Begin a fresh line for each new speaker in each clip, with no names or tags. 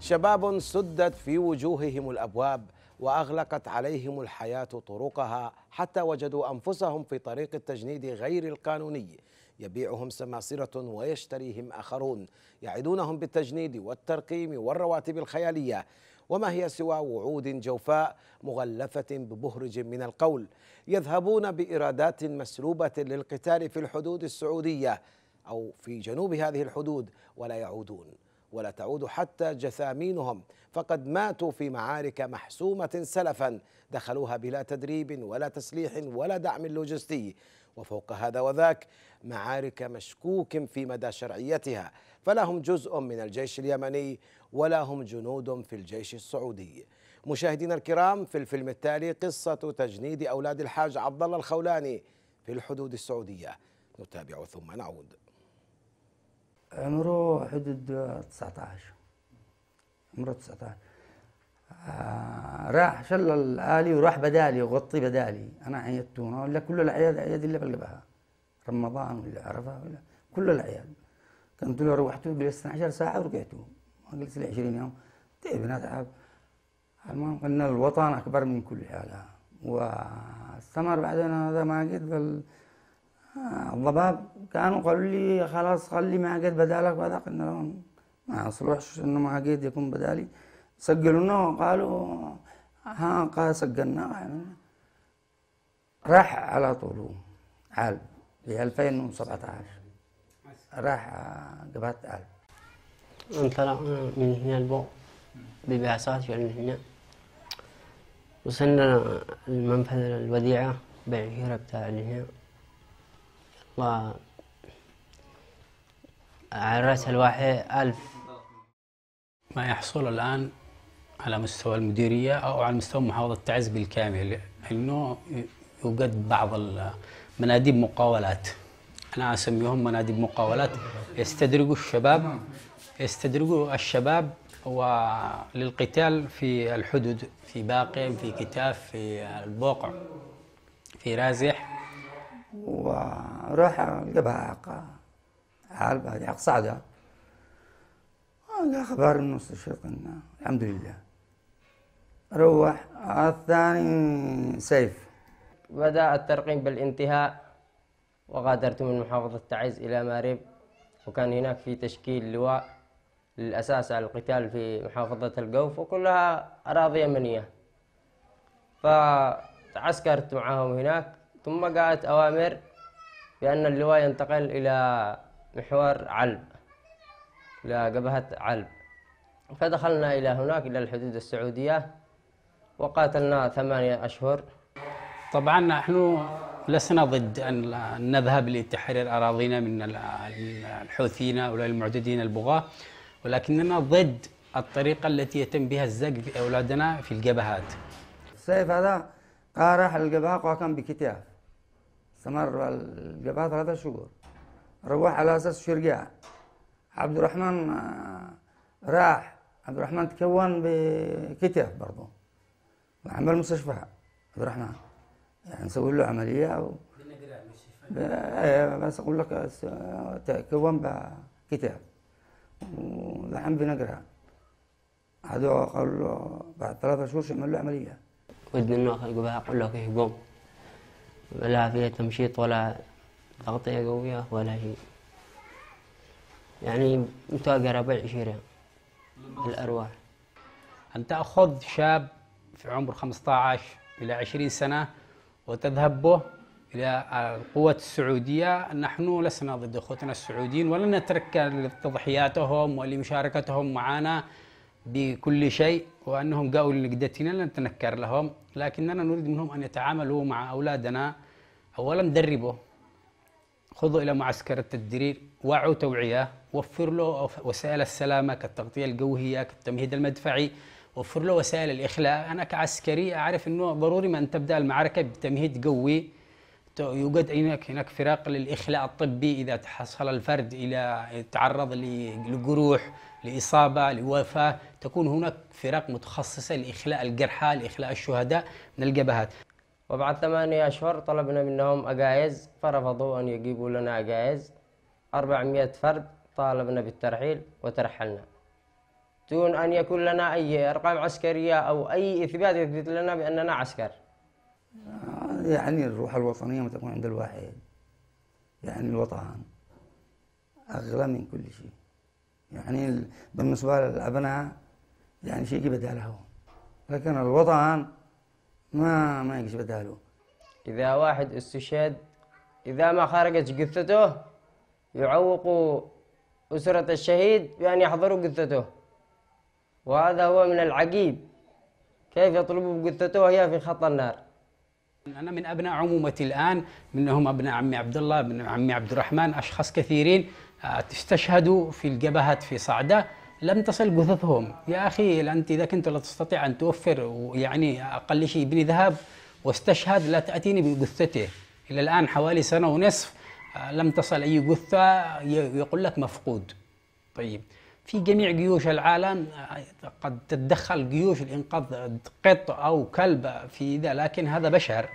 شباب سدت في وجوههم الابواب واغلقت عليهم الحياه طرقها حتى وجدوا انفسهم في طريق التجنيد غير القانوني يبيعهم سماسرة ويشتريهم آخرون يعدونهم بالتجنيد والترقيم والرواتب الخيالية وما هي سوى وعود جوفاء مغلفة ببهرج من القول يذهبون بإيرادات مسلوبة للقتال في الحدود السعودية أو في جنوب هذه الحدود ولا يعودون ولا تعود حتى جثامينهم فقد ماتوا في معارك محسومة سلفا دخلوها بلا تدريب ولا تسليح ولا دعم لوجستي وفوق هذا وذاك معارك مشكوك في مدى شرعيتها فلا هم جزء من الجيش اليمني ولا هم جنود في الجيش السعودي مشاهدينا الكرام في الفيلم التالي قصة تجنيد أولاد الحاج عبد الله الخولاني في الحدود السعودية نتابع ثم
نعود عمره حدود 19 عمره 19 آه راح شل الآلي وراح بدالي وغطي بدالي أنا عيدته ولا كل الأعياد أعياد اللي بلبها رمضان ولا عرفة ولا كل الأعياد كنت لو روحت جلست 12 ساعة ورجعت ما جلست لي 20 يوم تعبنا طيب، تعب المهم قلنا الوطن أكبر من كل حاجة واستمر بعدين هذا ما قلت الضباب كانوا قالوا لي خلاص خلي معقد بدالك بدالك انه لهم ما يصلحش انه معقد يكون بدالي سجلونا وقالوا ها قال سجلنا يعني راح على طول عال في 2017 راح قبات عالب انطلقنا من هنا البو
ببعثات يعني هنا وصلنا المنفذ الوديعة بين بالعشيرة بتاع هنا
على رأس الواحد ألف ما يحصل الآن على مستوى المديرية أو على مستوى محافظة تعز بالكامل أنه يوجد بعض مناديب مقاولات أنا أسميهم مناديب مقاولات يستدرجوا الشباب يستدرجوا الشباب وللقتال في الحدود في باقي في كتاف في البوقع
في رازح وراح القبها عقا عالبة عق صعدة الأخبار من نص الشرق الحمد لله روح الثاني سيف
بدأ الترقيم بالانتهاء وغادرت من محافظة تعز إلى مارب وكان هناك في تشكيل لواء للأساس على القتال في محافظة القوف وكلها أراضي يمنية فتعسكرت معهم هناك ثم جاءت أوامر بأن اللواء ينتقل إلى محور علب إلى جبهة علب فدخلنا إلى هناك إلى الحدود السعودية وقاتلنا ثمانية أشهر
طبعا نحن لسنا ضد أن نذهب لتحرير أراضينا من الحوثيين أو المعتدين البغاة ولكننا ضد الطريقة التي يتم بها الزق في أولادنا في الجبهات
السيف هذا راح الجبهة وكان بكتاف استمر الجبهة ثلاثة شهور روح على أساس شرقاع عبد الرحمن آه، راح عبد الرحمن تكون بكتف برضه وعمل مستشفى عبد الرحمن يعني نسوي له عملية و... إيه، بس أقول لك تكون بكتف ولحم بنقرها هذا قال له بعد ثلاثة شهور شو عمل له عملية
ودنا منه قبها قل له قوم لا فيها تمشيط ولا تغطية قوية ولا شيء
يعني متوقع ربع عشرة الأرواح أن تأخذ شاب في عمر 15 إلى 20 سنة وتذهب به إلى القوة السعودية نحن لسنا ضد أخوتنا السعوديين ولن نترك لتضحياتهم ولمشاركتهم معنا بكل شيء وأنهم قالوا لنقدتنا لن نتنكر لهم لكننا نريد منهم أن يتعاملوا مع أولادنا اولا دربه خذه الى معسكر التدريب وعوا توعيه وفر له وسائل السلامه كالتغطيه الجوهيه كالتمهيد المدفعي وفر له وسائل الاخلاء انا كعسكري اعرف انه ضروري من تبدا المعركه بتمهيد قوي يوجد هناك هناك فراق للاخلاء الطبي اذا تحصل الفرد الى تعرض لجروح لاصابه لوفاه تكون هناك فرق متخصصه لاخلاء الجرحى لاخلاء الشهداء من الجبهات
وبعد ثمانية أشهر طلبنا منهم أجايز فرفضوا أن يجيبوا لنا أجايز أربعمائة فرد طالبنا بالترحيل وترحلنا دون أن يكون لنا أي أرقام عسكرية أو أي إثبات يثبت لنا بأننا عسكر
آه، يعني الروح الوطنية ما تكون عند الواحد يعني الوطن أغلى من كل شيء يعني بالنسبة للأبناء يعني شيء بدالهم لكن الوطن ما ما يقش بداله
إذا واحد استشهد إذا ما خرجت جثته يعوق أسرة الشهيد بأن يحضروا جثته وهذا هو من العجيب كيف يطلبوا بجثته وهي في خط النار
أنا من أبناء عمومتي الآن منهم أبناء عمي عبد الله من عمي عبد الرحمن أشخاص كثيرين استشهدوا آه، في الجبهات في صعدة لم تصل جثثهم يا أخي أنت إذا كنت لا تستطيع أن توفر يعني أقل شيء بني ذهب واستشهد لا تأتيني بجثته إلى الآن حوالي سنة ونصف آه، لم تصل أي جثة يقول لك مفقود طيب في جميع جيوش العالم آه، قد تتدخل جيوش الإنقاذ قط أو كلب في ذا لكن هذا بشر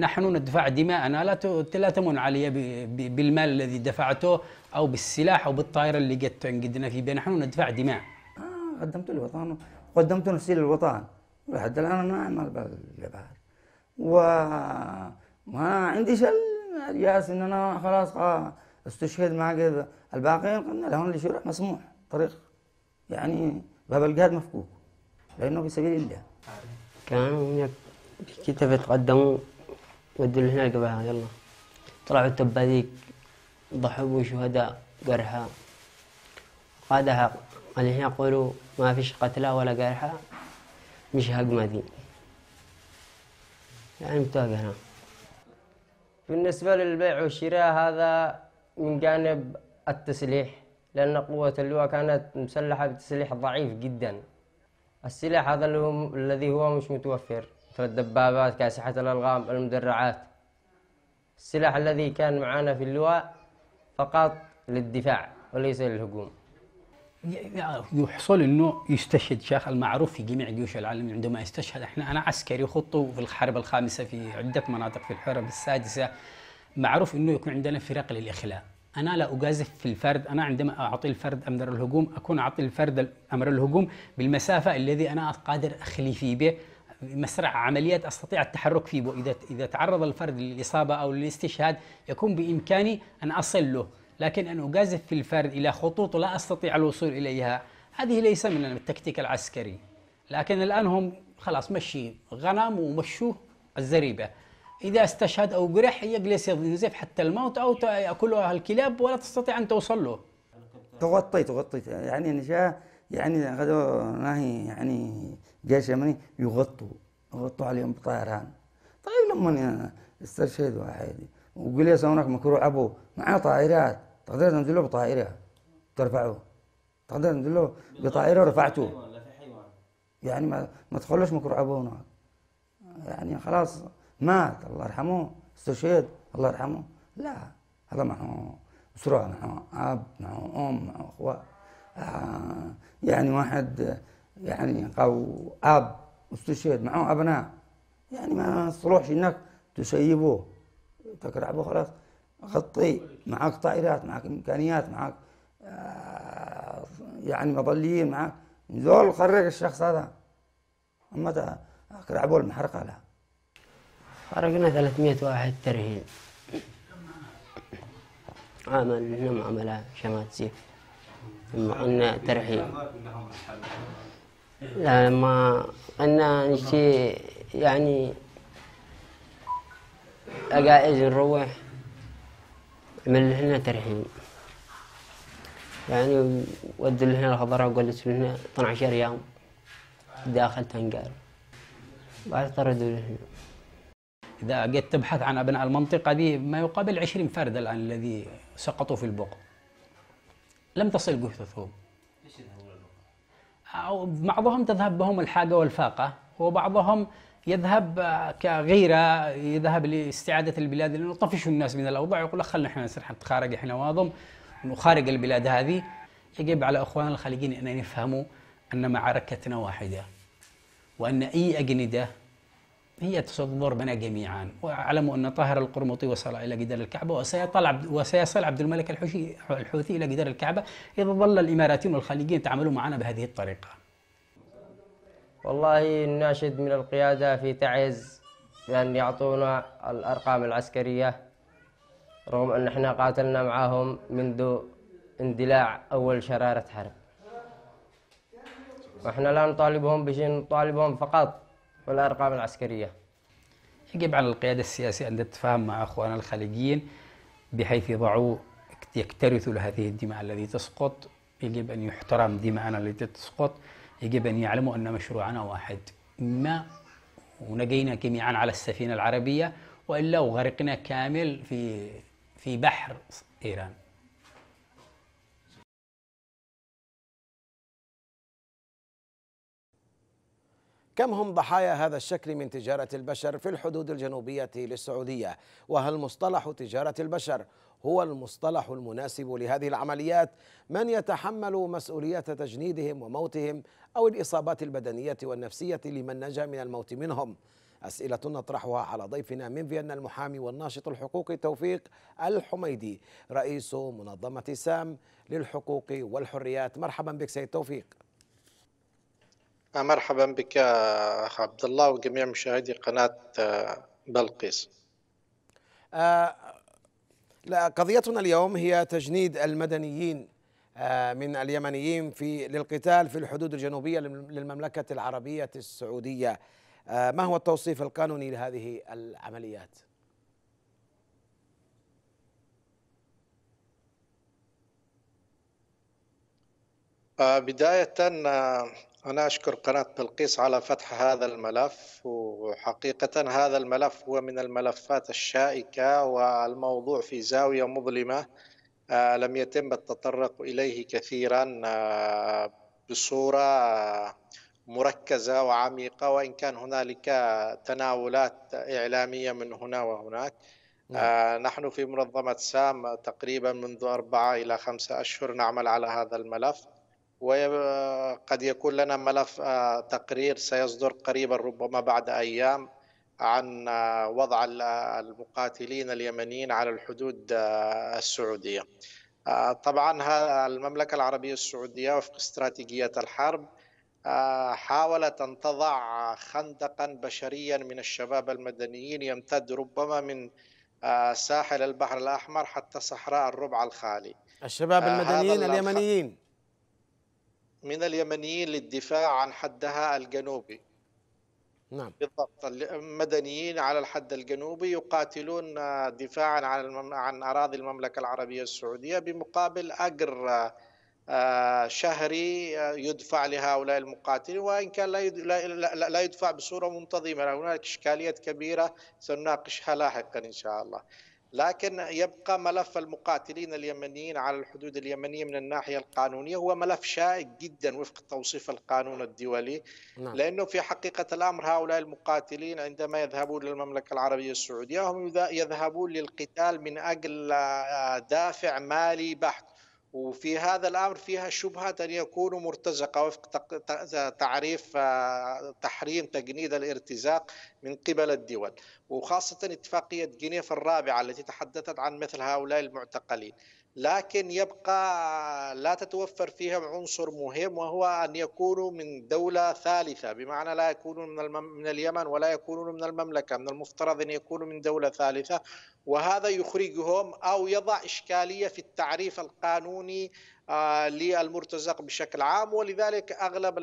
نحن ندفع دماءنا لا لا تمن علي بالمال الذي دفعته او بالسلاح او بالطائره اللي قد تنقدنا في بين نحن ندفع دماء
آه قدمت الوطن وقدمت نفسي للوطن لحد الان انا اعمل بالجبهات وما عندي شل الياس ان انا خلاص آه، استشهد مع الباقيين قلنا لهم شرح مسموح طريق يعني باب الجهاد مفكوك لانه في سبيل الله
كان كتبت قدموا ودي اللي هناك بها يلا طلعوا التباديك ضحوا شهداء قرحى قادها اللي هنا قولوا ما فيش قتلى ولا قرحى مش ذي يعني متوقع
بالنسبة للبيع والشراء هذا من جانب التسليح لأن قوة اللواء كانت مسلحة بتسليح ضعيف جدا السلاح هذا الذي هو مش متوفر كالدبابات كاسحة الألغام المدرعات السلاح الذي كان معنا في اللواء
فقط للدفاع وليس للهجوم يحصل انه يستشهد شيخ المعروف في جميع جيوش العالم عندما يستشهد احنا انا عسكري خطه في الحرب الخامسه في عده مناطق في الحرب السادسه معروف انه يكون عندنا فرق للاخلاء انا لا اجازف في الفرد انا عندما اعطي الفرد امر الهجوم اكون اعطي الفرد امر الهجوم بالمسافه الذي انا قادر اخلي فيه به مسرع عمليات استطيع التحرك فيه اذا اذا تعرض الفرد للاصابه او للاستشهاد يكون بامكاني ان اصل له لكن ان اجازف في الفرد الى خطوط لا استطيع الوصول اليها هذه ليس من التكتيك العسكري لكن الان هم خلاص مشي غنم ومشوه الزريبه اذا استشهد او جرح يجلس ينزف حتى الموت او ياكلها الكلاب ولا تستطيع ان توصل له
تغطيت تغطيت يعني نجاه يعني ما ناهي يعني جيش يمني يغطوا يغطوا عليهم بطيران طيب لما استشهد واحد وقال لي هناك مكروه أبو معاه طائرات تقدر تنزل له بطائرة ترفعوه تقدر تنزل له بطائرة رفعته يعني ما ما تخلوش مكروه أبوه هناك يعني خلاص مات الله يرحمه استشهد الله يرحمه لا هذا معه أسرة معه أب معه أم معه أخوة آه، يعني واحد يعني قو أب استشهد معه أبناء يعني ما تروحش إنك تسيبوه تقرع به خلاص غطي معك طائرات معك إمكانيات معك آه، يعني مظليين معك ذول خرج الشخص هذا أما أقرع به المحرقة لا خرجنا 300 واحد ترهيل
عمل نم عملها شمات سيف أن ترحيب لا لما قلنا نشتي يعني اجائز نروح من هنا ترحيب يعني ودي لهنا الخضراء وقلت لهنا
12 يوم داخل تنقال
بعد طردوا لهنا
إذا قد تبحث عن أبناء المنطقة دي ما يقابل 20 فرد الآن الذي سقطوا في البقر لم تصل جثثهم أو بعضهم تذهب بهم الحاجة والفاقة وبعضهم يذهب آه، كغيرة يذهب لاستعادة البلاد لأنه طفشوا الناس من الأوضاع يقول خلنا احنا نصير نتخارج احنا واضم ونخارج البلاد هذه يجب على أخواننا الخليجيين أن يفهموا أن معركتنا واحدة وأن أي أجندة هي تصدر بنا جميعا واعلموا ان طاهر القرمطي وصل الى جدار الكعبه وسيطلع وسيصل عبد الملك الحوثي الحوثي الى جدار الكعبه اذا ظل الاماراتيين والخليجيين يتعاملون معنا بهذه الطريقه. والله الناشد من
القياده في
تعز
بان يعطونا الارقام العسكريه رغم ان احنا قاتلنا معهم منذ اندلاع اول شراره حرب. واحنا لا نطالبهم بشيء نطالبهم فقط والأرقام العسكرية
يجب على القيادة السياسية أن تتفاهم مع أخواننا الخليجيين بحيث يضعوا يكترثوا لهذه الدماء التي تسقط يجب أن يحترم دماءنا التي تسقط يجب أن يعلموا أن مشروعنا واحد ما ونجينا جميعا على السفينة العربية وإلا وغرقنا كامل في في بحر إيران
كم هم ضحايا هذا الشكل من تجارة البشر في الحدود الجنوبية للسعودية وهل مصطلح تجارة البشر هو المصطلح المناسب لهذه العمليات من يتحمل مسؤولية تجنيدهم وموتهم أو الإصابات البدنية والنفسية لمن نجا من الموت منهم أسئلة نطرحها على ضيفنا من فيينا المحامي والناشط الحقوقي توفيق الحميدي رئيس منظمة سام للحقوق والحريات مرحبا بك سيد توفيق
آه، مرحبا بك أخ آه، عبد الله وجميع مشاهدي قناة آه، بلقيس
لا قضيتنا اليوم هي تجنيد المدنيين من اليمنيين في للقتال في الحدود الجنوبية للمملكة العربية السعودية ما هو التوصيف القانوني لهذه العمليات؟ بداية
أنا أشكر قناة بلقيس على فتح هذا الملف وحقيقة هذا الملف هو من الملفات الشائكة والموضوع في زاوية مظلمة آه، لم يتم التطرق إليه كثيرا آه، بصورة مركزة وعميقة وإن كان هنالك تناولات إعلامية من هنا وهناك نعم. آه، نحن في منظمة سام تقريبا منذ أربعة إلى خمسة أشهر نعمل على هذا الملف وقد يكون لنا ملف آه، تقرير سيصدر قريبا ربما بعد ايام عن آه، وضع المقاتلين اليمنيين على الحدود آه، السعوديه. طبعا المملكه العربيه السعوديه وفق استراتيجيه الحرب حاولت ان تضع خندقا بشريا من الشباب المدنيين يمتد ربما من ساحل البحر الاحمر حتى صحراء الربع الخالي. الشباب المدنيين اليمنيين من اليمنيين للدفاع عن حدها الجنوبي نعم بالضبط المدنيين على الحد الجنوبي يقاتلون دفاعا عن عن اراضي المملكه العربيه السعوديه بمقابل اجر آه، شهري آه، يدفع لهؤلاء المقاتلين وان كان لا لا يدفع بصوره منتظمه هناك اشكاليات كبيره سنناقشها لاحقا ان شاء الله. لكن يبقى ملف المقاتلين اليمنيين على الحدود اليمنية من الناحية القانونية هو ملف شائك جدا وفق توصيف القانون الدولي نعم. لأنه في حقيقة الأمر هؤلاء المقاتلين عندما يذهبون للمملكة العربية السعودية هم يذهبون للقتال من أجل آه، دافع مالي بحت وفي هذا الامر فيها شبهه ان يكونوا مرتزقه وفق تعريف آه، تحريم تجنيد الارتزاق من قبل الدول وخاصه اتفاقيه جنيف الرابعه التي تحدثت عن مثل هؤلاء المعتقلين لكن يبقى لا تتوفر فيهم عنصر مهم وهو أن يكونوا من دولة ثالثة بمعنى لا يكونوا من, المم... من اليمن ولا يكونوا من المملكة من المفترض أن يكونوا من دولة ثالثة وهذا يخرجهم أو يضع إشكالية في التعريف القانوني آه، للمرتزق بشكل عام ولذلك أغلب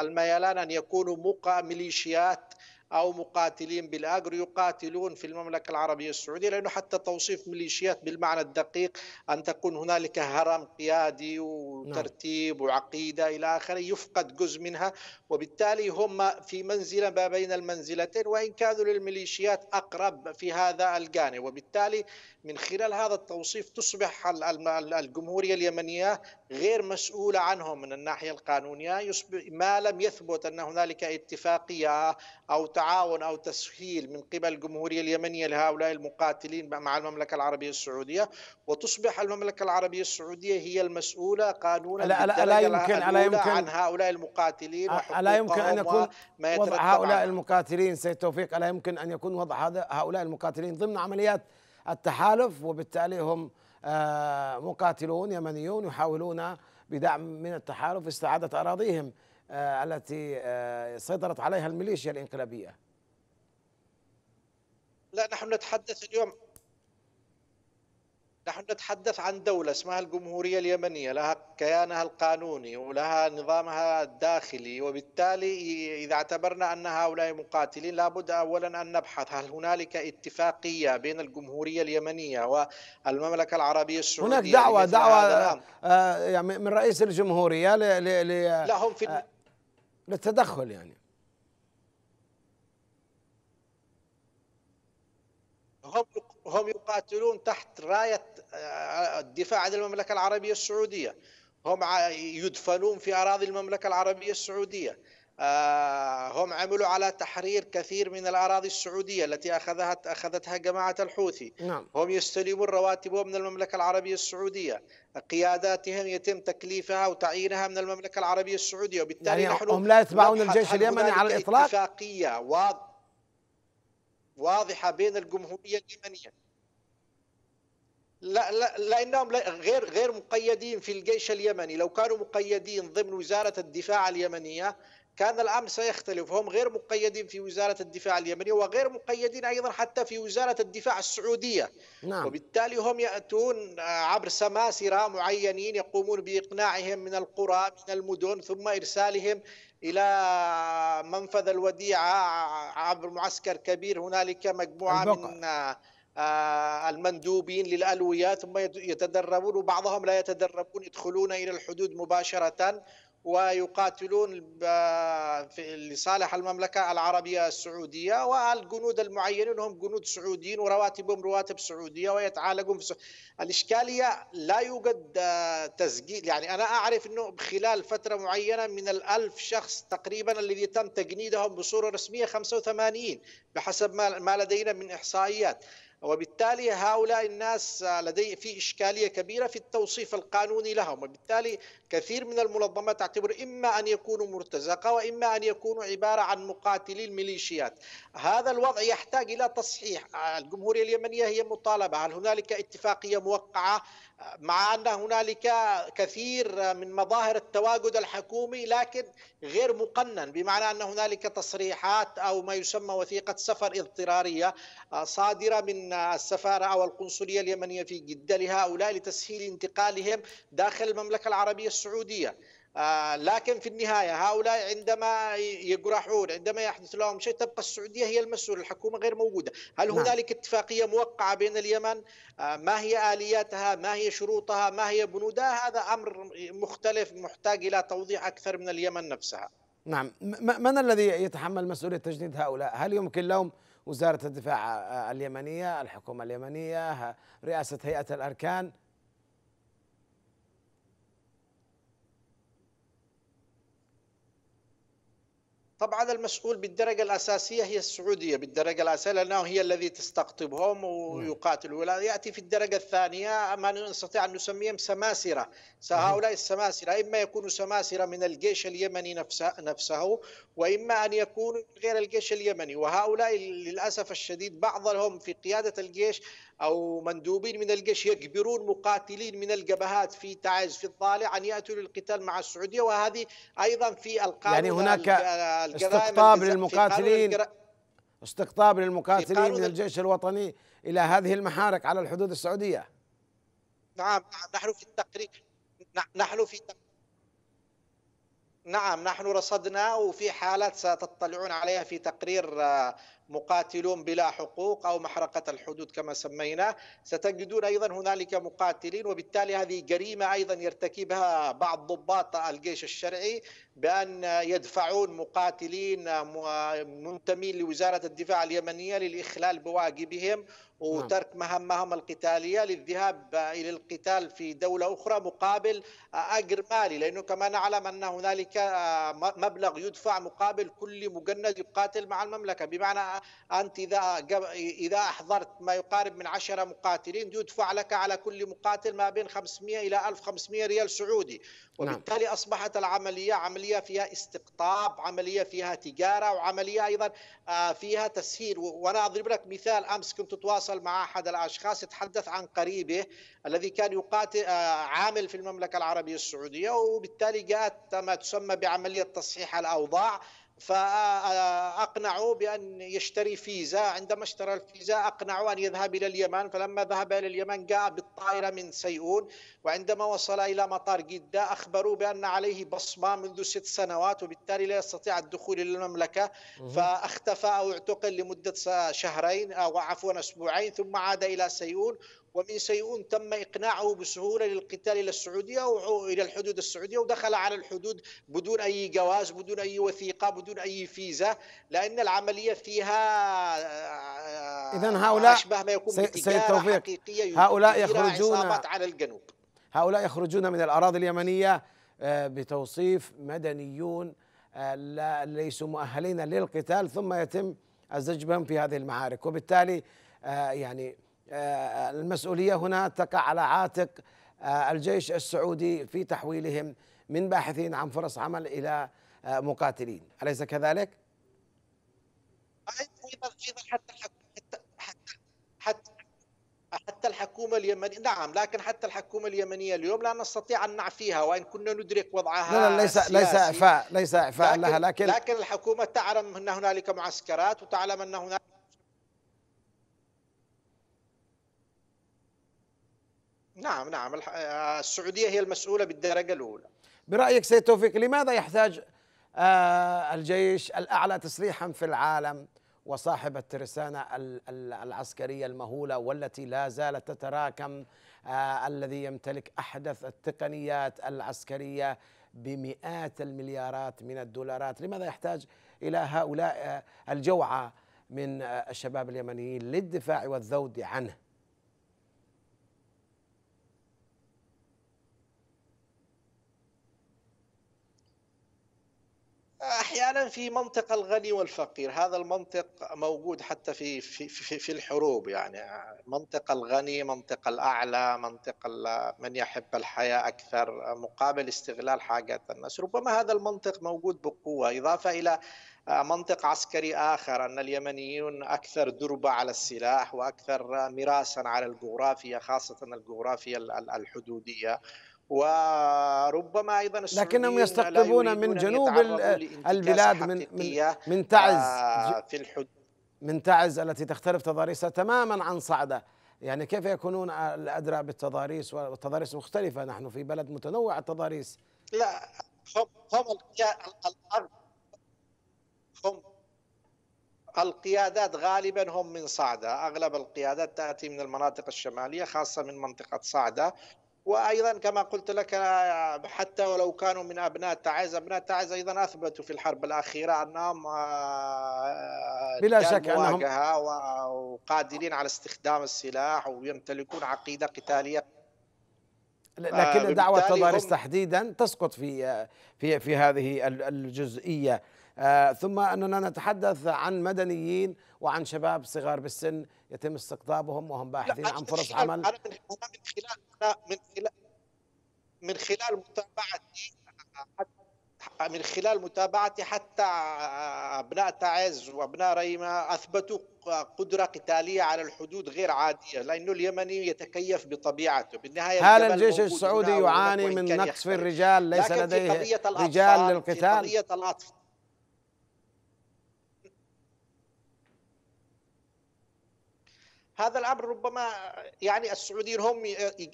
الميلان أن يكونوا ميليشيات أو مقاتلين بالأجر يقاتلون في المملكة العربية السعودية لأنه حتى توصيف ميليشيات بالمعنى الدقيق أن تكون هنالك هرم قيادي وترتيب نعم. وعقيدة إلى آخره يفقد جزء منها وبالتالي هم في منزلة ما بين المنزلتين وإن كانوا للميليشيات أقرب في هذا الجانب وبالتالي من خلال هذا التوصيف تصبح الجمهورية اليمنية غير مسؤولة عنهم من الناحية القانونية ما لم يثبت أن هنالك اتفاقية أو تعاون أو تسهيل من قبل الجمهورية اليمنية لهؤلاء المقاتلين مع المملكة العربية السعودية وتصبح المملكة العربية السعودية هي المسؤولة قانونا لا, لا, لا يمكن ألا يمكن عن هؤلاء المقاتلين ألا يمكن أن يكون وضع هؤلاء
المقاتلين سيد توفيق ألا يمكن أن يكون وضع هؤلاء المقاتلين ضمن عمليات التحالف وبالتالي هم آه، مقاتلون يمنيون يحاولون بدعم من التحالف استعادة أراضيهم آه، التي آه، سيطرت عليها الميليشيا الانقلابية لا نحن نتحدث اليوم نحن نتحدث
عن دولة اسمها الجمهورية اليمنية لها كيانها القانوني ولها نظامها الداخلي وبالتالي إذا اعتبرنا أن هؤلاء مقاتلين لابد أولا أن نبحث هل هنالك اتفاقية بين الجمهورية اليمنية والمملكة العربية
السعودية هناك دعوة دعوة نعم. آه، يعني من رئيس الجمهورية ل ل ل لهم في آه، للتدخل يعني
هم هم يقاتلون تحت راية آه، الدفاع عن المملكة العربية السعودية هم يدفنون في أراضي المملكة العربية السعودية آه، هم عملوا على تحرير كثير من الأراضي السعودية التي أخذها أخذتها جماعة الحوثي نعم. هم يستلمون رواتبهم من المملكة العربية السعودية قياداتهم يتم تكليفها وتعيينها من المملكة العربية السعودية وبالتالي يعني نحن هم لا يتبعون الجيش اليمني على الإطلاق اتفاقية واضحة واضحه بين الجمهوريه اليمنيه لا لا لانهم غير غير مقيدين في الجيش اليمني لو كانوا مقيدين ضمن وزاره الدفاع اليمنيه كان الأمر سيختلف هم غير مقيدين في وزارة الدفاع اليمنية وغير مقيدين أيضا حتى في وزارة الدفاع السعودية نعم. وبالتالي هم يأتون عبر سماسرة معينين يقومون بإقناعهم من القرى من المدن ثم إرسالهم إلى منفذ الوديعة عبر معسكر كبير هنالك مجموعة البقى. من آه، المندوبين للألوية ثم يتدربون وبعضهم لا يتدربون يدخلون إلى الحدود مباشرة ويقاتلون لصالح المملكة العربية السعودية والجنود المعينين هم جنود سعوديين ورواتبهم رواتب سعودية ويتعالجون في سعودية. الإشكالية لا يوجد آه، تسجيل يعني أنا أعرف أنه خلال فترة معينة من الألف شخص تقريبا الذي تم تجنيدهم بصورة رسمية 85 بحسب ما لدينا من إحصائيات وبالتالي هؤلاء الناس لدي في إشكالية كبيرة في التوصيف القانوني لهم وبالتالي كثير من المنظمات تعتبر إما أن يكونوا مرتزقة وإما أن يكونوا عبارة عن مقاتلي الميليشيات هذا الوضع يحتاج إلى تصحيح الجمهورية اليمنية هي مطالبة هل هنالك اتفاقية موقعة مع أن هنالك كثير من مظاهر التواجد الحكومي لكن غير مقنن بمعنى أن هنالك تصريحات أو ما يسمى وثيقة سفر اضطرارية آه، صادرة من من السفارة أو القنصلية اليمنية في جدة لهؤلاء لتسهيل انتقالهم داخل المملكة العربية السعودية آه، لكن في النهاية هؤلاء عندما يجرحون عندما يحدث لهم شيء تبقى السعودية هي المسؤولة الحكومة غير موجودة هل نعم. هنالك اتفاقية موقعة بين اليمن آه، ما هي آلياتها ما هي شروطها ما هي بنودها هذا أمر مختلف محتاج إلى توضيح أكثر من اليمن
نفسها نعم من الذي يتحمل مسؤولية تجنيد هؤلاء هل يمكن لهم وزارة الدفاع اليمنية الحكومة اليمنية رئاسة هيئة الأركان
طبعا المسؤول بالدرجة الأساسية هي السعودية بالدرجة الأساسية لأنه هي الذي تستقطبهم نعم. ويقاتل ولا يأتي في الدرجة الثانية ما نستطيع أن نسميهم سماسرة هؤلاء نعم. السماسرة إما يكونوا سماسرة من الجيش اليمني نفسه, نفسه وإما أن يكونوا غير الجيش اليمني وهؤلاء للأسف الشديد بعضهم في قيادة الجيش أو مندوبين من الجيش يجبرون مقاتلين من الجبهات في تعز في الضالع أن يأتوا للقتال مع السعودية وهذه أيضا في القانون يعني هناك استقطاب للمقاتلين
استقطاب للمقاتلين من الجيش الوطني إلى هذه المحارق على الحدود السعودية
نعم نحن في التقرير نحن في نعم نحن رصدنا وفي حالات ستطلعون عليها في تقرير آه، مقاتلون بلا حقوق أو محرقة الحدود كما سميناه ستجدون أيضا هنالك مقاتلين وبالتالي هذه جريمة أيضا يرتكبها بعض ضباط الجيش الشرعي بأن يدفعون مقاتلين منتمين لوزارة الدفاع اليمنية للإخلال بواجبهم وترك نعم. مهامهم القتاليه للذهاب الى القتال في دوله اخرى مقابل اجر مالي لانه كما نعلم ان هنالك آه، مبلغ يدفع مقابل كل مجند يقاتل مع المملكه بمعنى أنت إذا إذا أحضرت ما يقارب من 10 مقاتلين يدفع لك على كل مقاتل ما بين 500 إلى 1500 ريال سعودي نعم. وبالتالي أصبحت العملية عملية فيها استقطاب عملية فيها تجارة وعملية أيضا آه، فيها تسهيل وأنا أضرب لك مثال أمس كنت أتواصل مع أحد الأشخاص يتحدث عن قريبه الذي كان يقاتل آه، عامل في المملكة العربية السعودية وبالتالي جاءت ما تسمى بعملية تصحيح الأوضاع فأقنعوا بأن يشتري فيزا عندما اشترى الفيزا أقنعوا أن يذهب إلى اليمن فلما ذهب إلى اليمن جاء بالطائرة من سيئون وعندما وصل إلى مطار جدة أخبروا بأن عليه بصمة منذ ست سنوات وبالتالي لا يستطيع الدخول إلى المملكة فاختفى أو اعتقل لمدة شهرين أو عفوا أسبوعين ثم عاد إلى سيئون ومن سيئون تم إقناعه بسهولة للقتال إلى السعودية إلى الحدود السعودية ودخل على الحدود بدون أي جواز بدون أي وثيقة بدون أي فيزا لأن العملية فيها
آه، إذا هؤلاء أشبه ما يكون سيد حقيقيه هؤلاء يخرجون على الجنوب هؤلاء يخرجون من الأراضي اليمنية آه، بتوصيف مدنيون آه، ليسوا مؤهلين للقتال ثم يتم الزج بهم في هذه المعارك وبالتالي يعني آه، المسؤولية هنا تقع على عاتق آه، الجيش السعودي في تحويلهم من باحثين عن فرص عمل إلى آه، مقاتلين أليس كذلك؟ أيضا أيضا حتى حتى
حتى حتى الحكومة اليمنية نعم لكن حتى الحكومة اليمنية اليوم لا نستطيع أن نعفيها وإن كنا ندرك وضعها لا لا ليس ليس إعفاء
ليس إعفاء لها لكن لكن
الحكومة تعلم أن هنالك معسكرات وتعلم أن هنالك نعم نعم آه، السعودية هي المسؤولة بالدرجة الأولى
برأيك سيد توفيق لماذا يحتاج آه، الجيش الأعلى تسليحا في العالم وصاحب الترسانة العسكرية المهولة والتي لا زالت تتراكم آه، الذي يمتلك أحدث التقنيات العسكرية بمئات المليارات من الدولارات لماذا يحتاج إلى هؤلاء الجوعة من الشباب اليمنيين للدفاع والذود عنه
فعلا في منطق الغني والفقير هذا المنطق موجود حتى في في في, في الحروب يعني منطق الغني منطق الاعلى منطق من يحب الحياه اكثر مقابل استغلال حاجات الناس ربما هذا المنطق موجود بقوه اضافه الى منطق عسكري اخر ان اليمنيون اكثر دربه على السلاح واكثر مراسا على الجغرافيا خاصه الجغرافيا الحدوديه وربما ايضا لكنهم يستقطبون من جنوب البلاد من من, من تعز آه، في الحد
من تعز التي تختلف تضاريسها تماما عن صعده يعني كيف يكونون الادرى بالتضاريس والتضاريس مختلفه نحن في بلد متنوع التضاريس
لا هم هم الارض هم القيادات غالبا هم من صعدة أغلب القيادات تأتي من المناطق الشمالية خاصة من منطقة صعدة وايضا كما قلت لك حتى ولو كانوا من ابناء تعز ابناء تعز ايضا اثبتوا في الحرب الاخيره انهم آه، آه، بلا شك انهم وقادرين على استخدام السلاح ويمتلكون عقيده قتاليه
لكن دعوه تضاريس
تحديدا تسقط في آه، في في هذه الجزئيه ثم اننا نتحدث عن مدنيين وعن شباب صغار بالسن يتم استقطابهم وهم باحثين عن فرص عمل انا من
خلال من خلال من خلال متابعتي من خلال متابعتي حتى ابناء تعز وابناء ريمه اثبتوا قدره قتاليه على الحدود غير عاديه لانه اليمني يتكيف بطبيعته بالنهايه هل
الجيش السعودي يعاني من نقص في الرجال ليس لديه رجال للقتال في قضيه
الاطفال هذا الامر ربما يعني السعوديين هم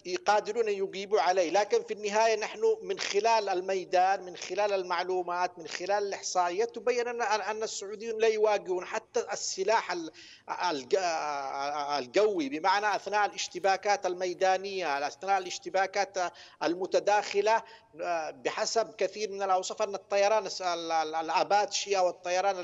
يقادرون ان يجيبوا عليه، لكن في النهايه نحن من خلال الميدان، من خلال المعلومات، من خلال الاحصائيات تبين ان السعوديين لا يواجهون حتى السلاح الجوي بمعنى اثناء الاشتباكات الميدانيه، اثناء الاشتباكات المتداخله بحسب كثير من الاوصاف ان الطيران الاباتشي او الطيران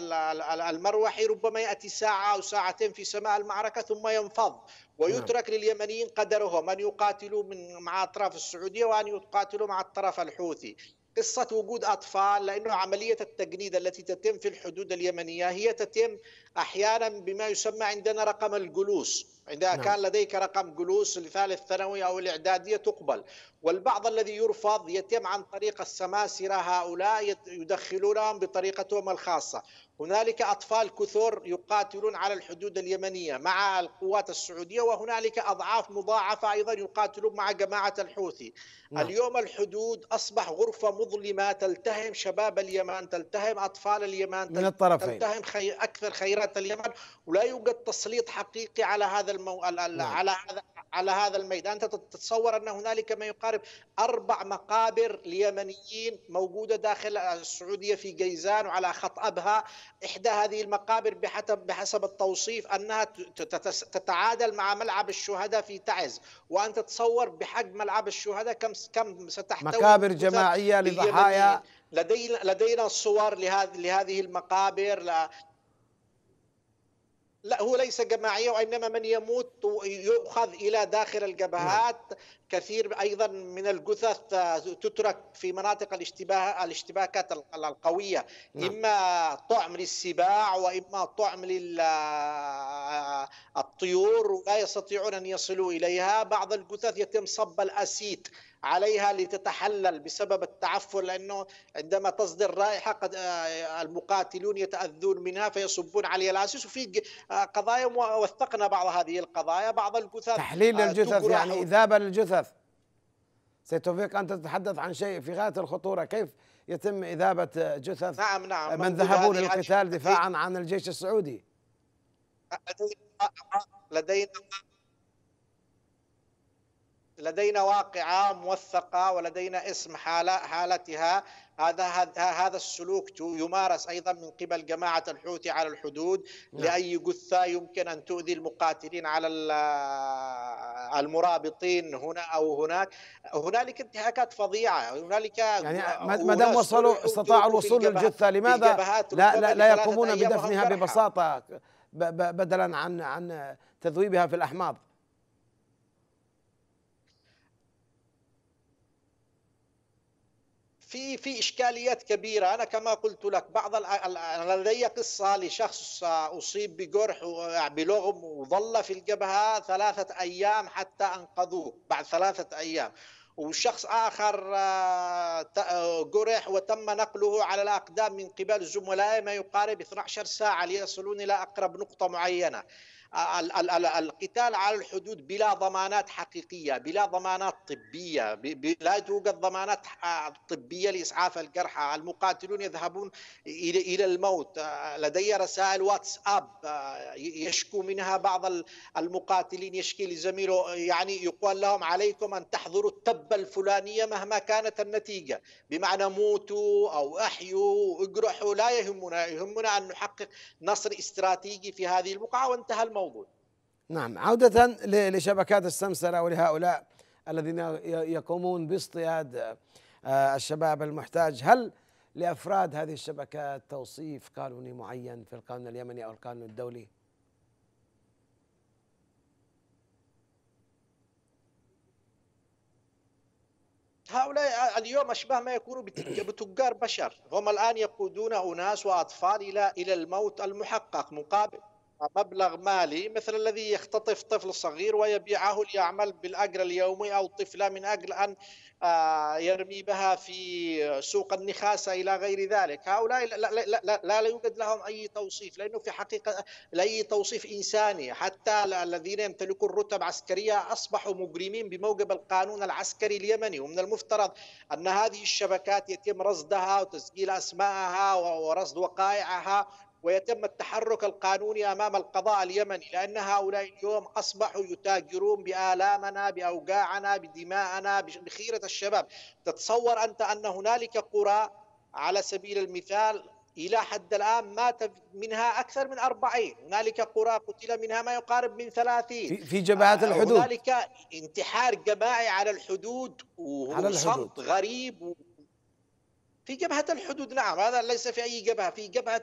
المروحي ربما ياتي ساعه او ساعتين في سماء المعركه ثم ينفض نعم. ويترك لليمنيين قدرهم ان يقاتلوا من مع اطراف السعوديه وان يقاتلوا مع الطرف الحوثي قصة وجود أطفال لأنه عملية التجنيد التي تتم في الحدود اليمنية هي تتم أحيانا بما يسمى عندنا رقم الجلوس عندما نعم. كان لديك رقم جلوس لثالث ثانوي أو الإعدادية تقبل والبعض الذي يرفض يتم عن طريق السماسرة هؤلاء يدخلونهم بطريقتهم الخاصة هنالك أطفال كثر يقاتلون على الحدود اليمنية مع القوات السعودية وهنالك أضعاف مضاعفة أيضا يقاتلون مع جماعة الحوثي نعم. اليوم الحدود أصبح غرفة مظلمة تلتهم شباب اليمن تلتهم أطفال اليمن من الطرفين. تلتهم خي... أكثر خيرات اليمن ولا يوجد تسليط حقيقي على هذا المو... نعم. على هذا على هذا الميدان أنت تتصور أن هنالك ما يقارب أربع مقابر ليمنيين موجودة داخل السعودية في جيزان وعلى خط أبها إحدى هذه المقابر بحسب التوصيف أنها تتعادل مع ملعب الشهداء في تعز وأنت تصور بحجم ملعب الشهداء كم كم ستحتوي مقابر جماعية لضحايا لدينا لدينا الصور لهذه لهذه المقابر لا هو ليس جماعية وإنما من يموت يؤخذ إلى داخل الجبهات نعم. كثير أيضا من الجثث تترك في مناطق الاشتباه الاشتباكات القوية نعم. إما طعم للسباع وإما طعم للطيور لا يستطيعون أن يصلوا إليها بعض الجثث يتم صب الاسيت عليها لتتحلل بسبب التعفن لانه عندما تصدر رائحه قد آه، المقاتلون يتاذون منها فيصبون عليها الاسيس وفي آه، قضايا وثقنا بعض هذه القضايا بعض الجثث تحليل آه، الجثث يعني
اذابه للجثث سيتوفيق انت تتحدث عن شيء في غاية الخطورة كيف يتم إذابة جثث نعم نعم من ذهبوا للقتال دفاعا عن الجيش السعودي
لدينا لدينا واقعة موثقة ولدينا اسم حالة حالتها هذا هذا السلوك يمارس ايضا من قبل جماعه الحوثي على الحدود نعم. لاي جثه يمكن ان تؤذي المقاتلين على المرابطين هنا او هناك هنالك انتهاكات فظيعه هنالك يعني ما دام وصلوا استطاعوا الوصول للجثه لماذا لا لا, لا يقومون بدفنها
ببساطه بدلا عن عن تذويبها في الاحماض
في في اشكاليات كبيره انا كما قلت لك بعض انا لدي قصه لشخص اصيب بجرح بلغم وظل في الجبهه ثلاثه ايام حتى انقذوه بعد ثلاثه ايام وشخص اخر آه، آه، جرح وتم نقله على الاقدام من قبل زملائه ما يقارب 12 ساعه ليصلون الى اقرب نقطه معينه القتال على الحدود بلا ضمانات حقيقيه بلا ضمانات طبيه لا توجد ضمانات طبيه لاسعاف الجرحى المقاتلون يذهبون الى الى الموت آه، لدي رسائل واتساب آه، يشكو منها بعض المقاتلين يشكي لزميله يعني يقال لهم عليكم ان تحضروا التبه الفلانيه مهما كانت النتيجه بمعنى موتوا او احيوا اجرحوا لا يهمنا يهمنا ان نحقق نصر استراتيجي في هذه البقعه وانتهى
الموضوع نعم عودة لشبكات السمسرة ولهؤلاء الذين يقومون باصطياد آه، الشباب المحتاج هل لأفراد هذه الشبكات توصيف قانوني معين في القانون اليمني أو القانون الدولي؟
هؤلاء اليوم أشبه ما يكونوا بتجار بشر هم الآن يقودون أناس وأطفال إلى إلى الموت المحقق مقابل مبلغ مالي مثل الذي يختطف طفل صغير ويبيعه ليعمل بالأجر اليومي أو طفلة من أجل أن آه، يرمي بها في سوق النخاسة إلى غير ذلك هؤلاء لا, لا, لا, لا, يوجد لهم أي توصيف لأنه في حقيقة أي توصيف إنساني حتى الذين يمتلكون رتب عسكرية أصبحوا مجرمين بموجب القانون العسكري اليمني ومن المفترض أن هذه الشبكات يتم رصدها وتسجيل أسماءها ورصد وقائعها ويتم التحرك القانوني امام القضاء اليمني لان هؤلاء اليوم اصبحوا يتاجرون بالامنا باوجاعنا بدماءنا بخيره الشباب تتصور انت ان هنالك قرى على سبيل المثال الى حد الان مات منها اكثر من 40 هنالك قرى قتل منها ما يقارب من 30 في جبهات آه، الحدود هنالك انتحار جماعي على الحدود وصمت غريب في جبهة الحدود نعم هذا ليس في أي جبهة في جبهة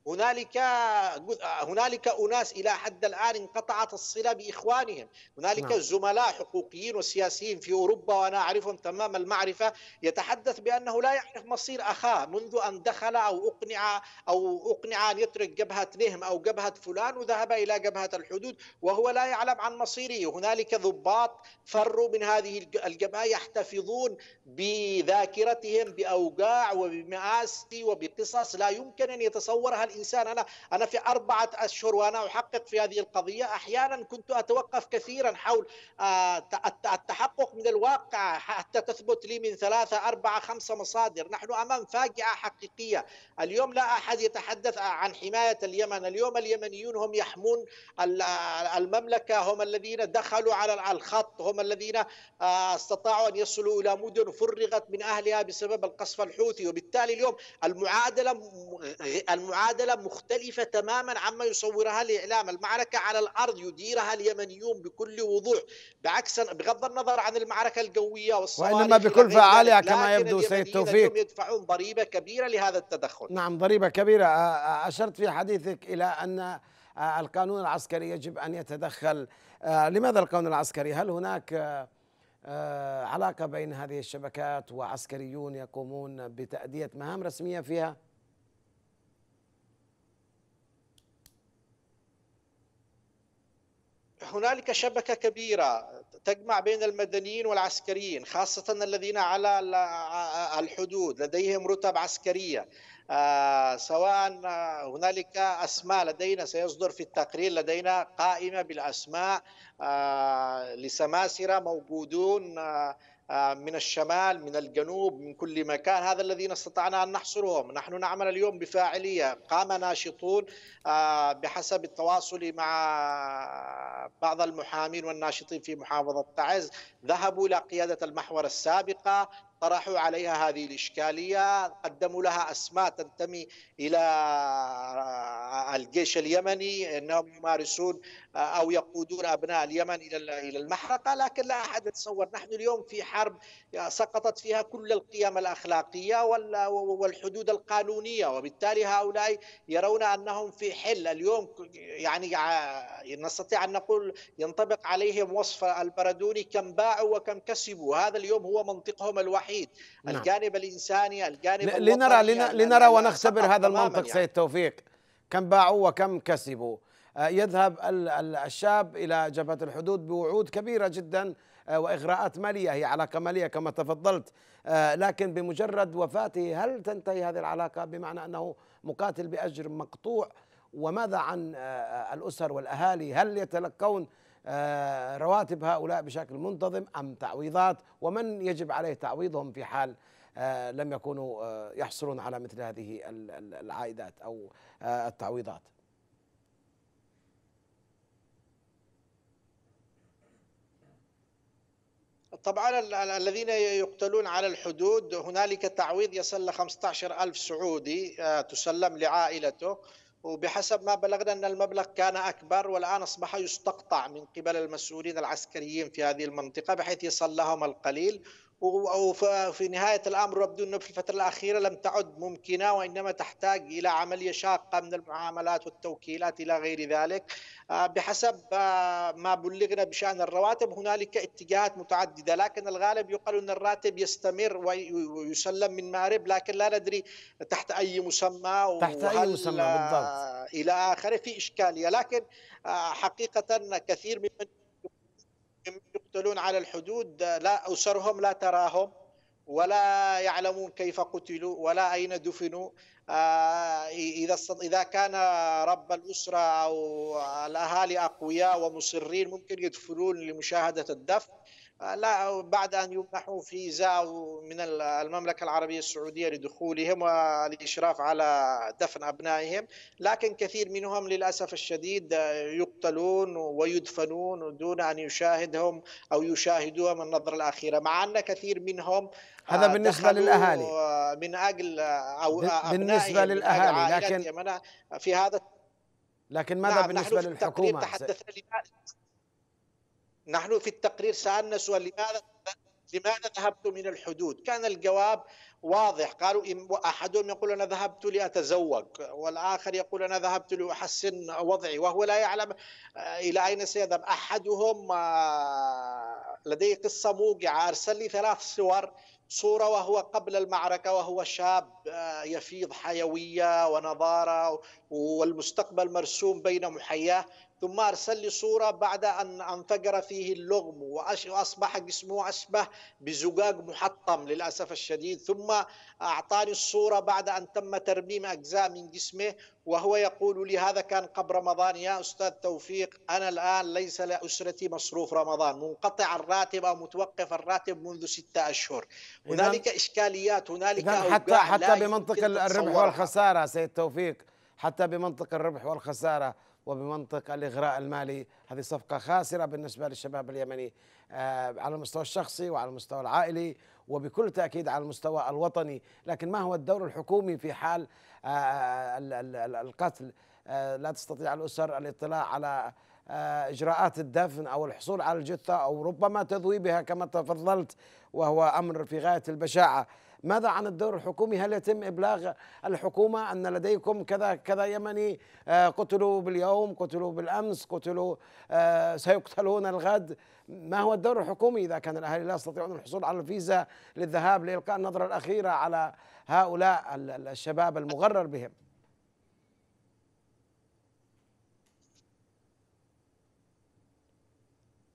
هنالك هنالك اناس الى حد الان انقطعت الصله باخوانهم، هنالك نعم. زملاء حقوقيين وسياسيين في اوروبا وانا اعرفهم تمام المعرفه يتحدث بانه لا يعرف مصير اخاه منذ ان دخل او اقنع او اقنع ان يترك جبهه نهم او جبهه فلان وذهب الى جبهه الحدود وهو لا يعلم عن مصيره، هنالك ضباط فروا من هذه الجبهه يحتفظون بذاكرتهم باوجاع وبمآسي وبقصص لا يمكن ان يتصورها الانسان انا انا في اربعه اشهر وانا احقق في هذه القضيه احيانا كنت اتوقف كثيرا حول آه، التحقق من الواقع حتى تثبت لي من ثلاثه اربعه خمسه مصادر، نحن امام فاجعه حقيقيه، اليوم لا احد يتحدث عن حمايه اليمن، اليوم اليمنيون هم يحمون المملكه، هم الذين دخلوا على الخط، هم الذين آه، استطاعوا ان يصلوا الى مدن فرغت من اهلها بسبب القصف الحوثي، وبالتالي اليوم المعادله المعادله معادلة مختلفة تماما عما يصورها الإعلام المعركة على الأرض يديرها اليمنيون بكل وضوح بعكس بغض النظر عن المعركة الجوية والصواريخ وإنما بكل فعالية كما يبدو سيد توفيق يدفعون ضريبة كبيرة لهذا التدخل
نعم ضريبة كبيرة أشرت في حديثك إلى أن القانون العسكري يجب أن يتدخل لماذا القانون العسكري هل هناك علاقة بين هذه الشبكات وعسكريون يقومون بتأدية مهام رسمية فيها؟
هنالك شبكة كبيرة تجمع بين المدنيين والعسكريين خاصة الذين على الحدود لديهم رتب عسكرية آه، سواء هنالك أسماء لدينا سيصدر في التقرير لدينا قائمة بالأسماء آه، لسماسرة موجودون آه، آه، من الشمال من الجنوب من كل مكان هذا الذين استطعنا أن نحصرهم نحن نعمل اليوم بفاعلية قام ناشطون آه، بحسب التواصل مع بعض المحامين والناشطين في محافظة تعز ذهبوا إلى قيادة المحور السابقة طرحوا عليها هذه الإشكالية قدموا لها أسماء تنتمي إلى آه، الجيش اليمني أنهم يمارسون آه، أو يقودون أبناء اليمن إلى المحرقة لكن لا أحد يتصور نحن اليوم في حرب آه، سقطت فيها كل القيم الأخلاقية والحدود القانونية وبالتالي هؤلاء يرون أنهم في حل اليوم يعني نستطيع أن نقول ينطبق عليهم وصف البردوني كم باعوا وكم كسبوا هذا اليوم هو منطقهم الوحيد الوحيد نعم. الجانب الإنساني الجانب لنرى يعني لنرى, لنرى ونختبر هذا المنطق يعني. سيد
توفيق كم باعوا وكم كسبوا آه، يذهب الشاب إلى جبهة الحدود بوعود كبيرة جدا آه، وإغراءات مالية هي علاقة مالية كما تفضلت آه، لكن بمجرد وفاته هل تنتهي هذه العلاقة بمعنى أنه مقاتل بأجر مقطوع وماذا عن الأسر والأهالي هل يتلقون آه، رواتب هؤلاء بشكل منتظم أم تعويضات ومن يجب عليه تعويضهم في حال آه، لم يكونوا آه، يحصلون على مثل هذه العائدات أو التعويضات طبعا
الذين يقتلون على الحدود هنالك تعويض يصل ل 15000 سعودي تسلم لعائلته وبحسب ما بلغنا أن المبلغ كان أكبر والآن أصبح يستقطع من قبل المسؤولين العسكريين في هذه المنطقة بحيث يصل لهم القليل وفي نهاية الأمر يبدو أنه في الفترة الأخيرة لم تعد ممكنة وإنما تحتاج إلى عملية شاقة من المعاملات والتوكيلات إلى غير ذلك آه، بحسب آه، ما بلغنا بشأن الرواتب هنالك اتجاهات متعددة لكن الغالب يقال أن الراتب يستمر ويسلم من مارب لكن لا ندري تحت أي مسمى تحت أي مسمى بالضبط آه، إلى آخره في إشكالية لكن حقيقة كثير ممن يقتلون على الحدود لا أسرهم لا تراهم ولا يعلمون كيف قتلوا ولا أين دفنوا آه، إذا إذا كان رب الأسرة أو الأهالي أقوياء ومصرين ممكن يدفنون لمشاهدة الدفن لا بعد أن يمنحوا فيزا من المملكة العربية السعودية لدخولهم والإشراف على دفن أبنائهم لكن كثير منهم للأسف الشديد يقتلون ويدفنون دون أن يشاهدهم أو يشاهدوهم النظرة الأخيرة مع أن كثير منهم آه، هذا بالنسبة للأهالي آه، من أجل آه، أو بالنسبة للأهالي لكن في هذا
لكن ماذا نعم بالنسبة للحكومة؟ تحدثنا
نحن في التقرير سألنا سؤال لماذا لماذا ذهبت من الحدود؟ كان الجواب واضح قالوا أحدهم يقول أنا ذهبت لأتزوج والآخر يقول أنا ذهبت لأحسن وضعي وهو لا يعلم آه، إلى أين سيذهب أحدهم آه، لديه قصة موجعة أرسل لي ثلاث صور صورة وهو قبل المعركة وهو شاب آه، يفيض حيوية ونضارة والمستقبل مرسوم بين محياه ثم أرسل لي صورة بعد أن انفجر فيه اللغم وأصبح جسمه أشبه بزجاج محطم للأسف الشديد ثم أعطاني الصورة بعد أن تم ترميم أجزاء من جسمه وهو يقول لي هذا كان قبل رمضان يا أستاذ توفيق أنا الآن ليس لأسرتي مصروف رمضان منقطع الراتب أو متوقف الراتب منذ ستة أشهر هنالك إشكاليات هنالك حتى حتى بمنطق الربح
والخسارة سيد توفيق حتى بمنطق الربح والخسارة وبمنطق الإغراء المالي هذه صفقة خاسرة بالنسبة للشباب اليمني آه، على المستوى الشخصي وعلى المستوى العائلي وبكل تأكيد على المستوى الوطني لكن ما هو الدور الحكومي في حال آه، القتل آه، لا تستطيع الأسر الاطلاع على اجراءات الدفن او الحصول على الجثه او ربما تذويبها كما تفضلت وهو امر في غايه البشاعه ماذا عن الدور الحكومي هل يتم إبلاغ الحكومة أن لديكم كذا كذا يمني آه، قتلوا باليوم قتلوا بالأمس قتلوا آه، سيقتلون الغد ما هو الدور الحكومي إذا كان الأهالي لا يستطيعون الحصول على الفيزا للذهاب لإلقاء النظرة الأخيرة على هؤلاء الشباب المغرر بهم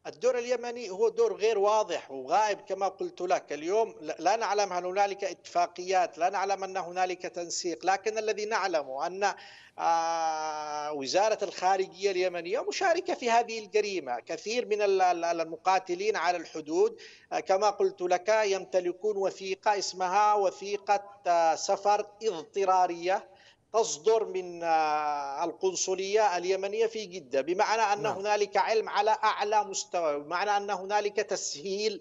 الدور اليمني هو دور غير واضح وغائب كما قلت لك اليوم لا نعلم هل هنالك اتفاقيات لا نعلم أن هنالك تنسيق لكن الذي نعلمه أن آه، وزارة الخارجية اليمنية مشاركة في هذه الجريمة كثير من المقاتلين على الحدود آه، كما قلت لك يمتلكون وثيقة اسمها وثيقة آه، سفر اضطرارية تصدر من آه، القنصلية اليمنية في جدة بمعنى أن نعم. هنالك علم على أعلى مستوى بمعنى أن هنالك تسهيل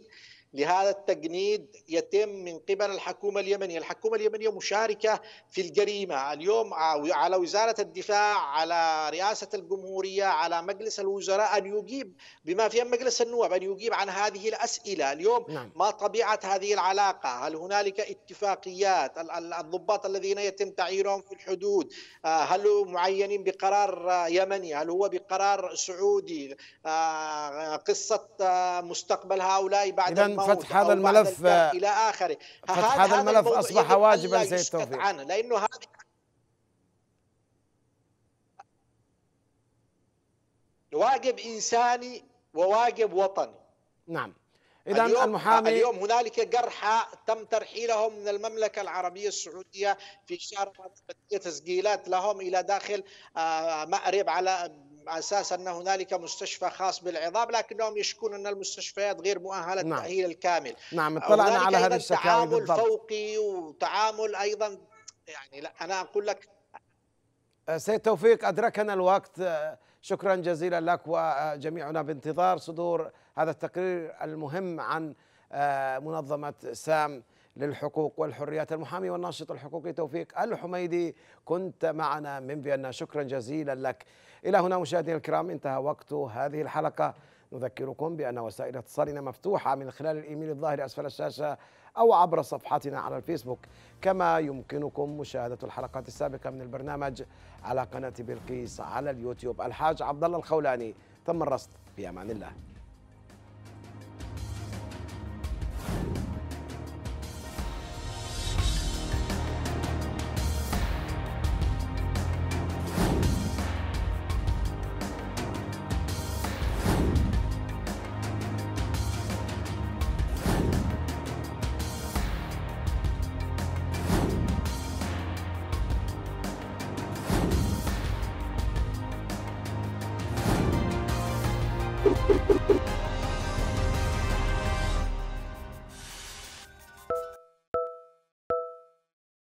لهذا التجنيد يتم من قبل الحكومة اليمنية الحكومة اليمنية مشاركة في الجريمة اليوم على وزارة الدفاع على رئاسة الجمهورية على مجلس الوزراء أن يجيب بما في مجلس النواب أن يجيب عن هذه الأسئلة اليوم نعم. ما طبيعة هذه العلاقة هل هنالك اتفاقيات الضباط الذين يتم تعيينهم في الحدود آه، هل معينين بقرار يمني هل هو بقرار سعودي آه، قصة آه، مستقبل هؤلاء بعد فتح هذا الملف الى اخره فتح هذا الملف اصبح واجبا سيد توفيق لانه واجب انساني وواجب وطني
نعم اذا المحامي اليوم
هنالك جرحى تم ترحيلهم من المملكه العربيه السعوديه في شارع تسجيلات لهم الى داخل آه، مأرب على اساس ان هنالك مستشفى خاص بالعظام لكنهم يشكون ان المستشفيات غير مؤهله نعم. التاهيل الكامل
نعم اطلعنا على هذا الشكاوي تعامل بالضبط.
فوقي وتعامل ايضا يعني لا انا اقول لك
أه، سيد توفيق ادركنا الوقت أه، شكرا جزيلا لك وجميعنا بانتظار صدور هذا التقرير المهم عن أه، منظمه سام للحقوق والحريات المحامي والناشط الحقوقي توفيق الحميدي كنت معنا من فيينا شكرا جزيلا لك إلى هنا مشاهدينا الكرام انتهى وقت هذه الحلقة نذكركم بأن وسائل اتصالنا مفتوحة من خلال الإيميل الظاهر أسفل الشاشة أو عبر صفحتنا على الفيسبوك كما يمكنكم مشاهدة الحلقات السابقة من البرنامج على قناة بلقيس على اليوتيوب الحاج عبد الله الخولاني تم الرصد في أمان الله